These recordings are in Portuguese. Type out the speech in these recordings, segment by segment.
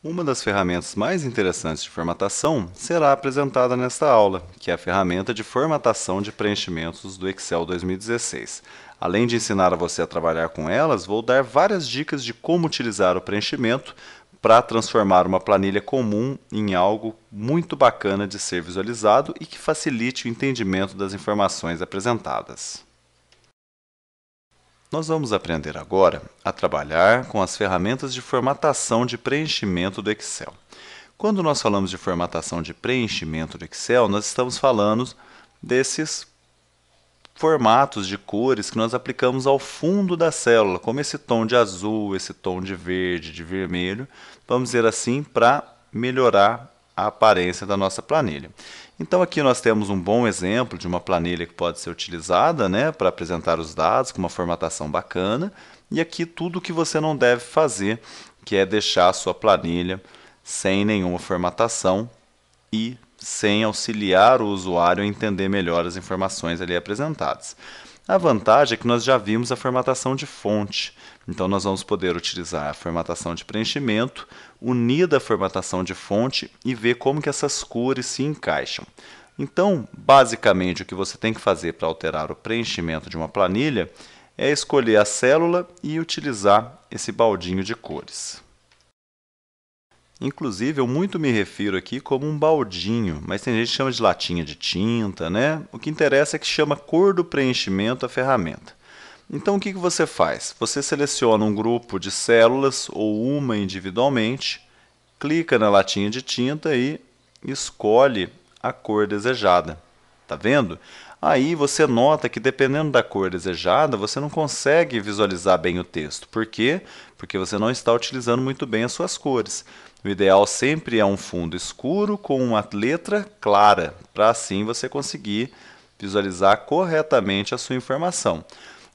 Uma das ferramentas mais interessantes de formatação será apresentada nesta aula, que é a ferramenta de formatação de preenchimentos do Excel 2016. Além de ensinar a você a trabalhar com elas, vou dar várias dicas de como utilizar o preenchimento para transformar uma planilha comum em algo muito bacana de ser visualizado e que facilite o entendimento das informações apresentadas. Nós vamos aprender agora a trabalhar com as ferramentas de formatação de preenchimento do Excel. Quando nós falamos de formatação de preenchimento do Excel, nós estamos falando desses formatos de cores que nós aplicamos ao fundo da célula, como esse tom de azul, esse tom de verde, de vermelho, vamos dizer assim, para melhorar a aparência da nossa planilha. Então aqui nós temos um bom exemplo de uma planilha que pode ser utilizada né, para apresentar os dados com uma formatação bacana. E aqui tudo o que você não deve fazer, que é deixar a sua planilha sem nenhuma formatação e sem auxiliar o usuário a entender melhor as informações ali apresentadas. A vantagem é que nós já vimos a formatação de fonte, então nós vamos poder utilizar a formatação de preenchimento unida à formatação de fonte e ver como que essas cores se encaixam. Então, basicamente, o que você tem que fazer para alterar o preenchimento de uma planilha é escolher a célula e utilizar esse baldinho de cores. Inclusive, eu muito me refiro aqui como um baldinho, mas tem gente que chama de latinha de tinta, né? O que interessa é que chama cor do preenchimento a ferramenta. Então, o que você faz? Você seleciona um grupo de células ou uma individualmente, clica na latinha de tinta e escolhe a cor desejada. Tá vendo? Aí você nota que dependendo da cor desejada, você não consegue visualizar bem o texto. Por quê? Porque você não está utilizando muito bem as suas cores. O ideal sempre é um fundo escuro com uma letra clara, para assim você conseguir visualizar corretamente a sua informação.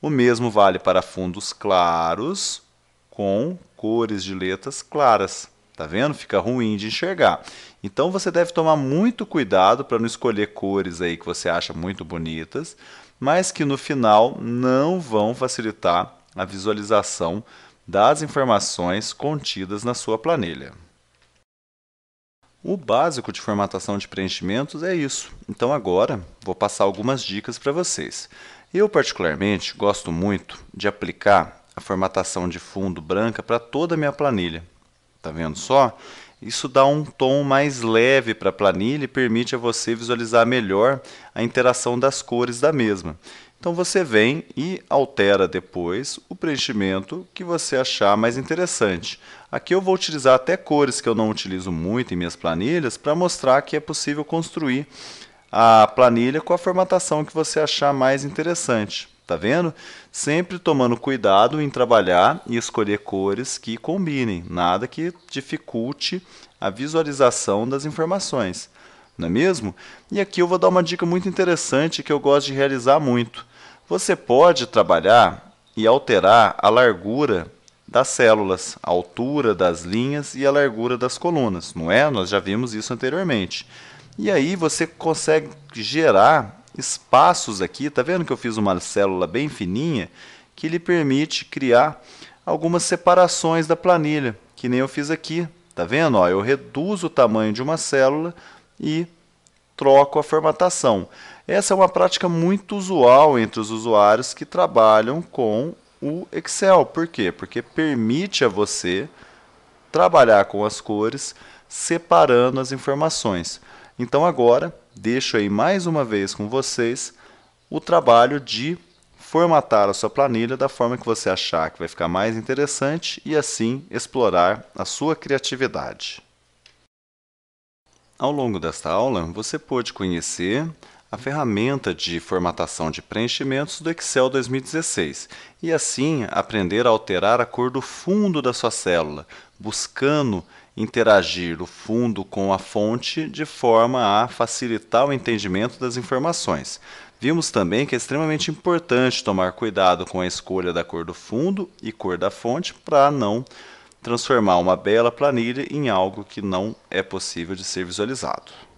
O mesmo vale para fundos claros com cores de letras claras. Tá vendo? Fica ruim de enxergar. Então você deve tomar muito cuidado para não escolher cores aí que você acha muito bonitas, mas que no final não vão facilitar a visualização das informações contidas na sua planilha. O básico de formatação de preenchimentos é isso. Então agora vou passar algumas dicas para vocês. Eu particularmente gosto muito de aplicar a formatação de fundo branca para toda a minha planilha. Tá vendo só? Isso dá um tom mais leve para a planilha e permite a você visualizar melhor a interação das cores da mesma. Então você vem e altera depois o preenchimento que você achar mais interessante. Aqui eu vou utilizar até cores que eu não utilizo muito em minhas planilhas para mostrar que é possível construir a planilha com a formatação que você achar mais interessante. Tá vendo? Sempre tomando cuidado em trabalhar e escolher cores que combinem, nada que dificulte a visualização das informações, não é mesmo? E aqui eu vou dar uma dica muito interessante que eu gosto de realizar muito. Você pode trabalhar e alterar a largura das células, a altura das linhas e a largura das colunas, não é? Nós já vimos isso anteriormente. E aí você consegue gerar espaços aqui. Tá vendo que eu fiz uma célula bem fininha que lhe permite criar algumas separações da planilha, que nem eu fiz aqui. Tá vendo? Ó, eu reduzo o tamanho de uma célula e troco a formatação. Essa é uma prática muito usual entre os usuários que trabalham com o Excel. Por quê? Porque permite a você trabalhar com as cores separando as informações. Então agora deixo aí mais uma vez com vocês o trabalho de formatar a sua planilha da forma que você achar que vai ficar mais interessante e assim explorar a sua criatividade. Ao longo desta aula, você pôde conhecer a ferramenta de formatação de preenchimentos do Excel 2016 e assim aprender a alterar a cor do fundo da sua célula, buscando interagir o fundo com a fonte de forma a facilitar o entendimento das informações. Vimos também que é extremamente importante tomar cuidado com a escolha da cor do fundo e cor da fonte para não transformar uma bela planilha em algo que não é possível de ser visualizado.